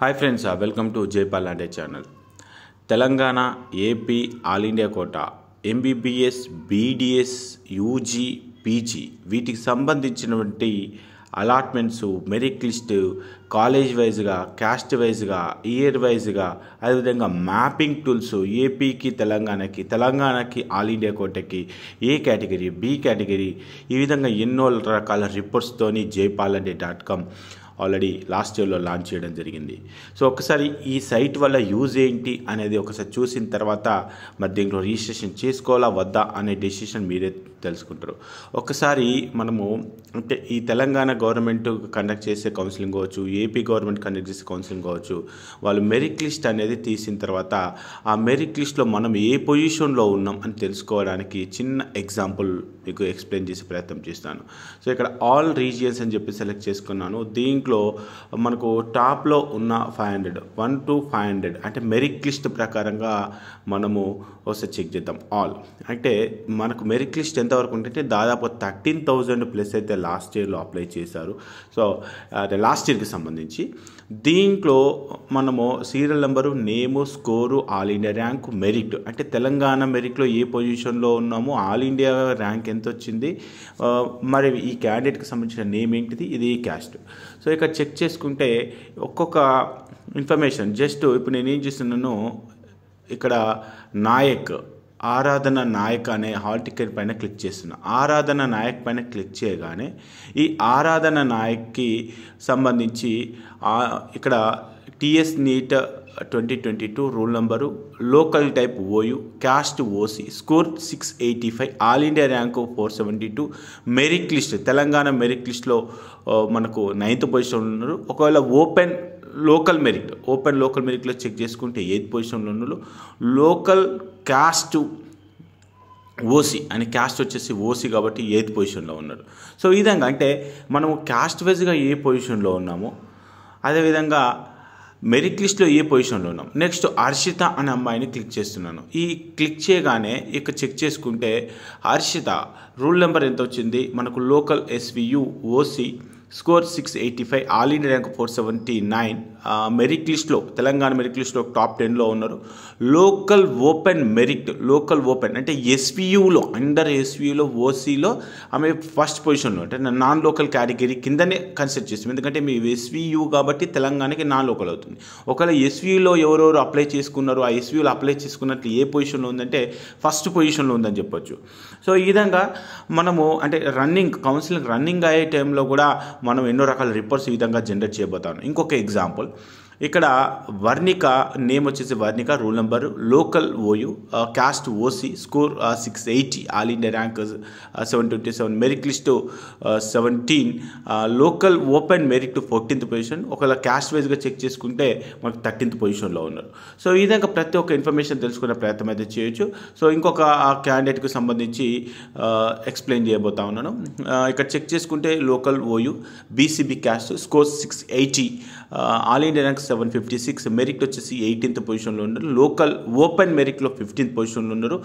hi friends welcome to Jaipal అండే channel Telangana AP all India quota MBBS BDS UG PG వీటికి సంబంధించినటువంటి allotments merit list college వైజ్గా caste వైజ్గా year వైజ్గా అదేవిధంగా మ్యాపింగ్ టూల్స్ ఏపీకి తెలంగాణకి తెలంగాణకి ఆల్ ఇండియా కోటకి ఏ కేటగిరీ బి కేటగిరీ ఈ విధంగా ఎన్నో రకాల రిపోర్ట్స్తోని Jaipal dot com already last ఇయర్లో లాంచ్ చేయడం జరిగింది సో ఒకసారి ఈ సైట్ వల్ల యూజ్ ఏంటి అనేది ఒకసారి చూసిన తర్వాత మరి దీంట్లో రిజిస్ట్రేషన్ చేసుకోవాలా వద్దా అనే డెసిషన్ మీరే తెలుసుకుంటారు ఒకసారి మనము అంటే ఈ తెలంగాణ గవర్నమెంట్ కండక్ట్ చేసే కౌన్సిలింగ్ కావచ్చు ఏపీ గవర్నమెంట్ కండక్ట్ చేసే కౌన్సిలింగ్ కావచ్చు వాళ్ళు మెరిట్ లిస్ట్ అనేది తీసిన తర్వాత ఆ మెరిట్ లిస్ట్లో మనం ఏ పొజిషన్లో ఉన్నాం అని తెలుసుకోవడానికి చిన్న ఎగ్జాంపుల్ మీకు ఎక్స్ప్లెయిన్ చేసే ప్రయత్నం చేస్తాను సో ఇక్కడ ఆల్ రీజియన్స్ అని చెప్పి సెలెక్ట్ చేసుకున్నాను దీంట్లో దీంట్లో మనకు టాప్లో ఉన్న five hundred one to five hundred అంటే మెరిట్ లిస్ట్ ప్రకారంగా మనము వస్తే చెక్ చేద్దాం ఆల్ అంటే మనకు మెరిట్ లిస్ట్ ఎంతవరకు ఉంటే దాదాపు థర్టీన్ థౌజండ్ ప్లస్ అయితే లాస్ట్ ఇయర్లో అప్లై చేశారు సో లాస్ట్ ఇయర్కి సంబంధించి దీంట్లో మనము serial number name score all India rank merit అంటే తెలంగాణ మెరిట్లో ఏ పొజిషన్లో ఉన్నామో ఆల్ ఇండియా ర్యాంక్ ఎంత వచ్చింది మరి ఈ క్యాండిడేట్కి సంబంధించిన నేమ్ ఏంటిది ఇది క్యాస్ట్ సో ఇక్కడ చెక్ చేసుకుంటే ఒక్కొక్క ఇన్ఫర్మేషన్ జస్ట్ ఇప్పుడు నేను ఏం చేస్తున్నాను ఇక్కడ నాయక్ ఆరాధన నాయక్ అనే హాల్ టికెట్ పైన క్లిక్ చేస్తున్నాను ఆరాధన నాయక్ పైన క్లిక్ చేయగానే ఈ ఆరాధన నాయక్కి సంబంధించి ఇక్కడ TS NEET twenty twenty two roll number local type OU caste OC score six eighty five all India rank four seventy two merit list Telangana merit లిస్ట్లో మనకు నైన్త్ పొజిషన్లో ఉన్నారు ఒకవేళ open local merit open local మెరిట్లో check చేసుకుంటే eighth పొజిషన్లో ఉన్నారు local caste OC అని క్యాస్ట్ వచ్చేసి ఓసీ కాబట్టి ఎయిత్ పొజిషన్లో ఉన్నారు సో ఈ విధంగా అంటే మనము క్యాస్ట్ వైజ్గా ఏ పొజిషన్లో ఉన్నామో అదేవిధంగా మెరిట్ లిస్ట్లో ఏ పొజిషన్లో ఉన్నాం నెక్స్ట్ హర్షిత అనే అమ్మాయిని క్లిక్ చేస్తున్నాను ఈ క్లిక్ చేయగానే ఇక చెక్ చేసుకుంటే హర్షిత రూల్ నెంబర్ ఎంత వచ్చింది మనకు local SVU OC score six eighty five all India rank four seventy nine merit లిస్ట్లో తెలంగాణ మెరిట్ లిస్ట్లో టాప్ టెన్లో ఉన్నారు local open merit local open అంటే ఎస్వియూలో అండర్ ఎస్వియూలో ఓసీలో ఆమె ఫస్ట్ పొజిషన్లో అంటే నాన్ లోకల్ క్యాటగిరీ కిందనే కన్సిడర్ చేస్తాం ఎందుకంటే మీ ఎస్వియూ కాబట్టి తెలంగాణకి నాన్ లోకల్ అవుతుంది ఒకవేళ ఎస్వియూలో ఎవరెవరు అప్లై చేసుకున్నారో ఆ ఎస్వియూలో అప్లై చేసుకున్నట్లు ఏ పొజిషన్లో ఉందంటే ఫస్ట్ పొజిషన్లో ఉందని చెప్పొచ్చు సో ఈ విధంగా మనము అంటే రన్నింగ్ కౌన్సిలింగ్ రన్నింగ్ అయ్యే టైంలో కూడా మనం ఎన్నో రకాల రిపోర్ట్స్ ఈ విధంగా జనరేట్ చేయబోతాను ఇంకొక ఎగ్జాంపుల్ ఇక్కడ వర్ణిక నేమ్ వచ్చేసి Varnika roll number local OU caste OC score six eighty all India rank seven twenty seven merit list seventeen local open merit fourteenth position ఒకవేళ క్యాస్ట్ వైజ్గా చెక్ చేసుకుంటే మనకు థర్టీన్త్ పొజిషన్లో ఉన్నారు సో ఈ విధంగా ప్రతి ఒక్క ఇన్ఫర్మేషన్ తెలుసుకునే ప్రయత్నం అయితే చేయొచ్చు సో ఇంకొక uh, క్యాండిడేట్కి సంబంధించి ఎక్స్ప్లెయిన్ uh, చేయబోతా ఉన్నాను uh, ఇక్కడ చెక్ చేసుకుంటే local OU BCB caste score six eighty all India rank seven fifty six merit వచ్చేసి ఎయిటీన్త్ పొజిషన్లో ఉన్నారు లోకల్ ఓపెన్ మెరిట్లో ఫిఫ్టీన్త్ పొజిషన్లో ఉన్నారు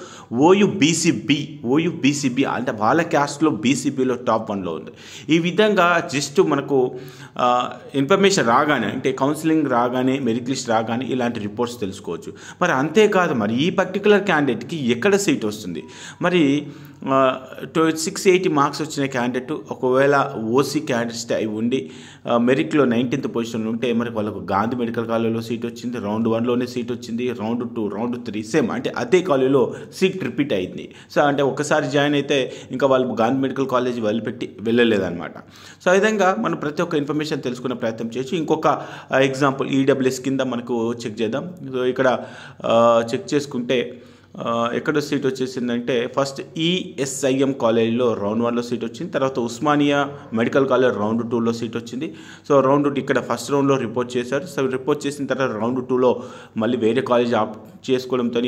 ఓయు బీసీబీ ఓయు బీసీబీ అంటే వాళ్ళ క్యాస్ట్లో బీసీబీలో టాప్ వన్లో ఉంది ఈ విధంగా జస్ట్ మనకు ఇన్ఫర్మేషన్ రాగానే అంటే కౌన్సిలింగ్ రాగానే మెరిట్ లిస్ట్ రాగానే ఇలాంటి రిపోర్ట్స్ తెలుసుకోవచ్చు మరి అంతేకాదు మరి ఈ పర్టికులర్ క్యాండిడేట్కి ఎక్కడ సీట్ వస్తుంది మరి సిక్స్ ఎయిటీ మార్క్స్ వచ్చిన క్యాండిడేట్ ఒకవేళ ఓసీ క్యాండిడేట్స్ అయి ఉండి మెరిట్లో నైన్టీన్త్ పొజిషన్ ఉంటే మరి వాళ్ళకు గాంధీ శాంతి మెడికల్ కాలేజీలో సీట్ వచ్చింది రౌండ్ వన్లోనే సీట్ వచ్చింది round two round three same అంటే అదే కాలేజీలో సీట్ రిపీట్ అయింది సో అంటే ఒకసారి జాయిన్ అయితే ఇంకా వాళ్ళు గాంధీ మెడికల్ కాలేజ్ వదిలిపెట్టి వెళ్ళలేదన్నమాట సో విధంగా మనం ప్రతి ఒక్క ఇన్ఫర్మేషన్ తెలుసుకునే ప్రయత్నం చేయొచ్చు ఇంకొక ఎగ్జాంపుల్ ఈడబ్ల్యూఎస్ కింద మనకు చెక్ చేద్దాం సో ఇక్కడ చెక్ చేసుకుంటే ఎక్కడ సీట్ వచ్చేసిందంటే ఫస్ట్ ఈఎస్ఐఎం e కాలేజీలో రౌండ్ వన్లో సీట్ వచ్చింది తర్వాత ఉస్మానియా మెడికల్ కాలేజ్ రౌండ్ టూలో సీట్ వచ్చింది సో రౌండ్ టూ ఇక్కడ ఫస్ట్ రౌండ్లో రిపోర్ట్ చేశారు సో రిపోర్ట్ చేసిన తర్వాత రౌండ్ టూలో మళ్ళీ వేరే కాలేజ్ ఆప్ చేసుకోవడంతో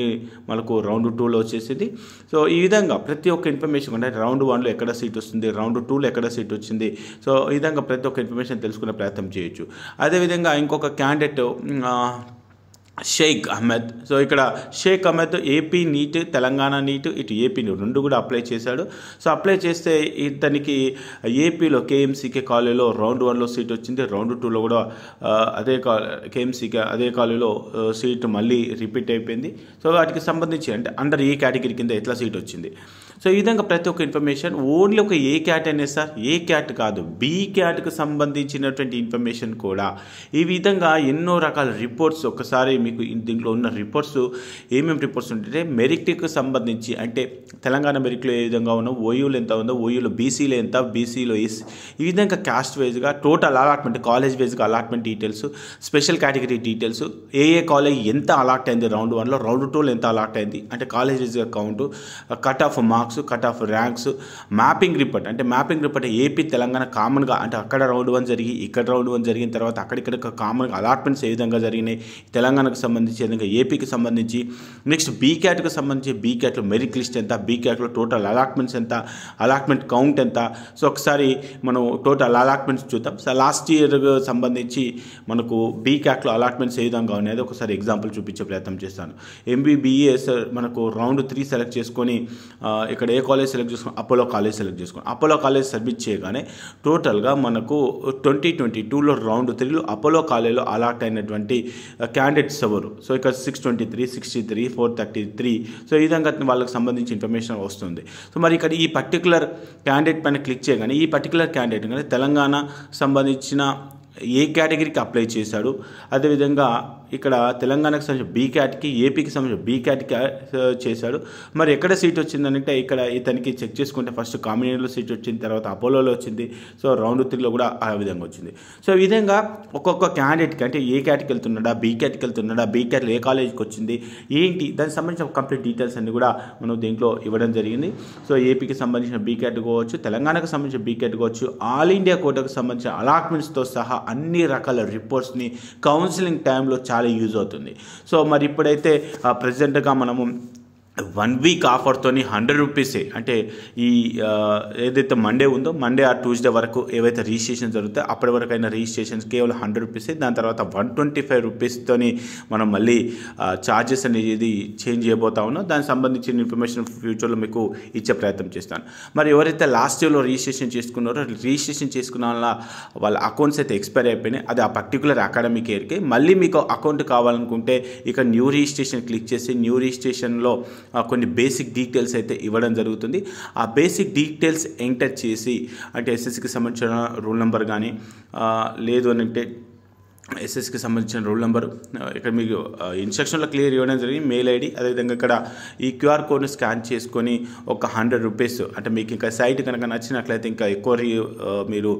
మనకు రౌండ్ టూలో వచ్చేసింది సో ఈ విధంగా ప్రతి ఒక్క ఇన్ఫర్మేషన్ అంటే రౌండ్ వన్లో ఎక్కడ సీట్ వస్తుంది రౌండ్ టూలో ఎక్కడ సీట్ వచ్చింది సో ఈ విధంగా ప్రతి ఒక్క ఇన్ఫర్మేషన్ తెలుసుకునే ప్రయత్నం చేయొచ్చు అదేవిధంగా ఇంకొక క్యాండిడేట్ షేక్ అహ్మద్ సో ఇక్కడ Sheikh Ahmed AP NEET Telangana NEET ఇటు ఏపీ రెండు కూడా అప్లై చేశాడు సో అప్లై చేస్తే ఇతనికి ఏపీలో కేఎంసీకే కాలేజీలో రౌండ్ వన్లో సీట్ వచ్చింది రౌండ్ టూలో కూడా అదే కా కేఎంసీకే అదే కాలేజీలో సీట్ మళ్ళీ రిపీట్ అయిపోయింది సో వాటికి సంబంధించి అంటే అండర్ ఈ కేటగిరీ కింద ఎట్లా సీట్ వచ్చింది సో ఈ విధంగా ప్రతి ఒక్క ఇన్ఫర్మేషన్ ఓన్లీ ఒక ఏ క్యాట్ అనే సార్ ఏ క్యాట్ కాదు బి క్యాట్కి సంబంధించినటువంటి ఇన్ఫర్మేషన్ కూడా ఈ విధంగా ఎన్నో రకాల రిపోర్ట్స్ ఒకసారి మీకు దీంట్లో ఉన్న రిపోర్ట్స్ ఏమేమి రిపోర్ట్స్ ఉంటే మెరిట్కి సంబంధించి అంటే తెలంగాణ మెరిట్లో ఏ విధంగా ఉన్నా ఓయూలు ఎంత ఉందో ఓయూలో బీసీలో ఎంత బీసీలో ఎస్ ఈ విధంగా క్యాస్ట్ వైజ్గా టోటల్ అలాట్మెంట్ కాలేజ్ వైజ్గా allotment details special category details ఏ ఏ కాలేజ్ ఎంత అలాట్ అయింది రౌండ్ వన్లో రౌండ్ టూలో ఎంత అలాట్ అయింది అంటే కాలేజ్ వైజ్గా count cut off marks marks cut off ranks mapping report అంటే మ్యాపింగ్ రిపోర్ట్ ఏపీ తెలంగాణ కామన్గా అంటే అక్కడ రౌండ్ వన్ జరిగి ఇక్కడ రౌండ్ వన్ జరిగిన తర్వాత అక్కడిక్కడ కామన్గా అలాట్మెంట్స్ ఏ విధంగా జరిగినాయి తెలంగాణకు సంబంధించి విధంగా ఏపీకి సంబంధించి నెక్స్ట్ బీ క్యాట్కి సంబంధించి బీ క్యాట్లో మెరిట్ లిస్ట్ ఎంత బీ క్యాట్లో టోటల్ అలాట్మెంట్స్ ఎంత అలాట్మెంట్ కౌంట్ ఎంత సో ఒకసారి మనం టోటల్ అలాట్మెంట్స్ చూద్దాం సో లాస్ట్ ఇయర్ సంబంధించి మనకు బీ క్యాట్లో అలాట్మెంట్స్ ఏ విధంగా ఉన్నాయి ఒకసారి ఎగ్జాంపుల్ చూపించే ప్రయత్నం చేస్తాను ఎంబీబీఏ మనకు రౌండ్ త్రీ సెలెక్ట్ చేసుకొని ఇక్కడ ఏ కాలేజ్ సెలెక్ట్ చేసుకున్నాం అపోలో కాలేజ్ సెలెక్ట్ చేసుకున్నాం అపోలో కాలేజ్ సబ్మిట్ చేయగానే టోటల్గా మనకు ట్వంటీ ట్వంటీ టూలో రౌండ్ త్రీలో అపోలో కాలేజ్లో అలాట్ అయినటువంటి క్యాండిడేట్స్ ఎవరు సో ఇక్కడ six twenty three sixty three four thirty three so ఈ విధంగా వాళ్ళకి సంబంధించి ఇన్ఫర్మేషన్ వస్తుంది సో మరి ఇక్కడ ఈ పర్టికులర్ క్యాండిడేట్ పైన క్లిక్ చేయగానే ఈ పర్టికులర్ క్యాండిడేట్ కానీ తెలంగాణ సంబంధించిన ఏ కేటగిరీకి అప్లై చేశాడు అదేవిధంగా ఇక్కడ తెలంగాణకు సంబంధించిన బీ క్యాట్కి ఏపీకి సంబంధించిన బీ క్యాట్కి చేశాడు మరి ఎక్కడ సీట్ వచ్చిందంటే ఇక్కడ ఇతనికి చెక్ చేసుకుంటే ఫస్ట్ కామినేటర్లో సీట్ వచ్చింది తర్వాత అపోలోలో వచ్చింది సో రౌండ్ త్రీలో కూడా ఆ విధంగా వచ్చింది సో ఈ విధంగా ఒక్కొక్క క్యాండిడేట్కి అంటే ఏ క్యాట్కి వెళ్తున్నాడా బీ క్యాట్కి వెళ్తున్నాడా బీ క్యాట్లో ఏ కాలేజీకి వచ్చింది ఏంటి దానికి సంబంధించిన కంప్లీట్ డీటెయిల్స్ అన్ని కూడా మనం దీంట్లో ఇవ్వడం జరిగింది సో ఏపీకి సంబంధించిన బీ క్యాట్ కావచ్చు తెలంగాణకు సంబంధించిన బీ క్యాట్ కావచ్చు ఆల్ ఇండియా కోటకు సంబంధించిన అలాట్మెంట్స్తో సహా అన్ని రకాల రిపోర్ట్స్ని కౌన్సిలింగ్ టైంలో చాలా యూజ్ అవుతుంది సో మరి ఇప్పుడైతే ప్రజెంట్గా మనము వన్ వీక్ ఆఫర్తోని హండ్రెడ్ రూపీసే అంటే ఈ ఏదైతే మండే ఉందో మండే ఆ ట్యూస్డే వరకు ఏవైతే రిజిస్ట్రేషన్ జరుగుతాయి అప్పటి వరకు అయిన రిజిస్ట్రేషన్స్ కేవలం హండ్రెడ్ రూపీసే దాని తర్వాత వన్ ట్వంటీ ఫైవ్ రూపీస్తోని మనం మళ్ళీ ఛార్జెస్ అనేది చేంజ్ చేయబోతా ఉన్నా దానికి సంబంధించిన ఇన్ఫర్మేషన్ ఫ్యూచర్లో మీకు ఇచ్చే ప్రయత్నం చేస్తాను మరి ఎవరైతే లాస్ట్ ఇయర్లో రిజిస్ట్రేషన్ చేసుకున్నారో రిజిస్ట్రేషన్ చేసుకున్న వాళ్ళ వాళ్ళ అకౌంట్స్ అయితే ఎక్స్పైర్ అయిపోయినాయి అది ఆ పర్టికులర్ అకాడమిక్ ఇయర్కి మళ్ళీ మీకు అకౌంట్ కావాలనుకుంటే ఇక న్యూ రిజిస్ట్రేషన్ క్లిక్ చేసి న్యూ రిజిస్ట్రేషన్లో కొన్ని బేసిక్ డీటెయిల్స్ అయితే ఇవ్వడం జరుగుతుంది ఆ బేసిక్ డీటెయిల్స్ ఎంటర్ చేసి అంటే ఎస్ఎస్సికి సంబంధించిన రూల్ నెంబర్ కానీ లేదు అని అంటే ఎస్ఎస్కి సంబంధించిన రోల్ నెంబర్ ఇక్కడ మీకు ఇన్స్ట్రక్షన్లో క్లియర్ ఇవ్వడం జరిగింది మెయిల్ ఐడి అదేవిధంగా ఇక్కడ ఈ క్యూఆర్ కోడ్ని స్కాన్ చేసుకొని ఒక హండ్రెడ్ రూపీస్ అంటే మీకు ఇంకా సైట్ కనుక నచ్చినట్లయితే ఇంకా ఎక్కువ మీరు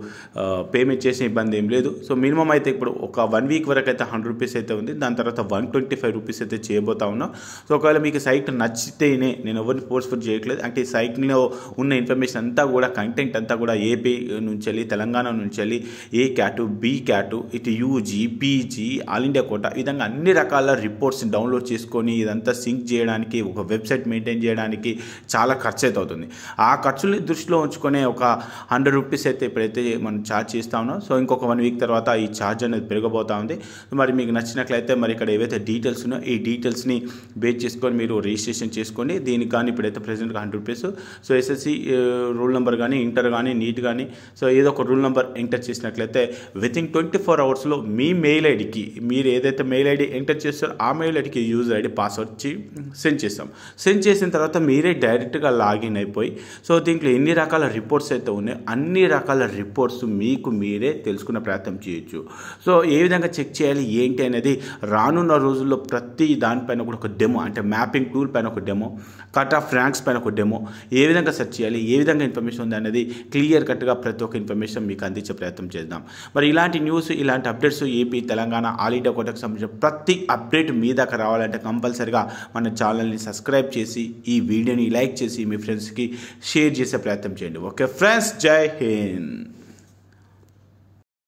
పేమెంట్ చేసే ఇబ్బంది ఏం లేదు సో మినిమం అయితే ఇప్పుడు ఒక వన్ వీక్ వరకు అయితే హండ్రెడ్ రూపీస్ అయితే ఉంది దాని తర్వాత వన్ ట్వంటీ ఫైవ్ రూపీస్ అయితే చేయబోతా ఉన్నాం సో ఒకవేళ మీకు సైట్ నచ్చితేనే నేను ఎవరిని ఫోర్స్ఫుల్ చేయట్లేదు అంటే ఈ సైట్లో ఉన్న ఇన్ఫర్మేషన్ అంతా కూడా కంటెంట్ అంతా కూడా ఏపీ నుంచి వెళ్ళి తెలంగాణ నుంచి వెళ్ళి ఏ క్యాటు బీ క్యాటు ఇటు యూజీ జీపీజీ పీజీ ఆల్ ఇండియా కోట విధంగా అన్ని రకాల రిపోర్ట్స్ని డౌన్లోడ్ చేసుకొని ఇదంతా సింక్ చేయడానికి ఒక వెబ్సైట్ మెయింటైన్ చేయడానికి చాలా ఖర్చు అయితే అవుతుంది ఆ ఖర్చుని దృష్టిలో ఉంచుకునే ఒక హండ్రెడ్ రూపీస్ అయితే ఇప్పుడైతే మనం ఛార్జ్ చేస్తా ఉన్నాం సో ఇంకొక వన్ వీక్ తర్వాత ఈ ఛార్జ్ అనేది పెరగబోతా ఉంది మరి మీకు నచ్చినట్లయితే మరి ఇక్కడ ఏవైతే డీటెయిల్స్ ఉన్నాయో ఈ డీటెయిల్స్ని బేస్ చేసుకొని మీరు రిజిస్ట్రేషన్ చేసుకొని దీనికి కానీ ఇప్పుడైతే ప్రెసెంట్గా hundred rupees so SSC roll number కానీ ఇంటర్ కానీ నీట్ కానీ సో ఏదో ఒక రూల్ నెంబర్ ఎంటర్ చేసినట్లయితే విత్ ఇన్ ట్వంటీ ఫోర్ అవర్స్లో మీ మీ మెయిల్ ఐడికి మీరు ఏదైతే మెయిల్ ఐడి ఎంటర్ చేస్తారో ఆ మెయిల్ ఐడికి యూజర్ ఐడి పాస్వర్డ్ సెండ్ చేస్తాం సెండ్ చేసిన తర్వాత మీరే డైరెక్ట్గా లాగిన్ అయిపోయి సో దీంట్లో ఎన్ని రకాల రిపోర్ట్స్ అయితే ఉన్నాయో అన్ని రకాల రిపోర్ట్స్ మీకు మీరే తెలుసుకునే ప్రయత్నం చేయొచ్చు సో ఏ విధంగా చెక్ చేయాలి ఏంటి అనేది రానున్న రోజుల్లో ప్రతి దానిపైన కూడా ఒక డెమో అంటే మ్యాపింగ్ టూల్ పైన ఒక డెమో కట్ ఆఫ్ ర్యాంక్స్ పైన ఒక డెమో ఏ విధంగా సెర్చ్ చేయాలి ఏ విధంగా ఇన్ఫర్మేషన్ ఉంది అనేది క్లియర్ కట్గా ప్రతి ఒక్క ఇన్ఫర్మేషన్ మీకు అందించే ప్రయత్నం చేద్దాం మరి ఇలాంటి న్యూస్ ఇలాంటి updates AP Telangana all India కోటకు సంబంధించిన ప్రతి అప్డేట్ మీ దాకా రావాలంటే కంపల్సరిగా మన ఛానల్ని సబ్స్క్రైబ్ చేసి ఈ వీడియోని లైక్ చేసి మీ ఫ్రెండ్స్కి షేర్ చేసే ప్రయత్నం చేయండి ఓకే ఫ్రెండ్స్ జై హింద్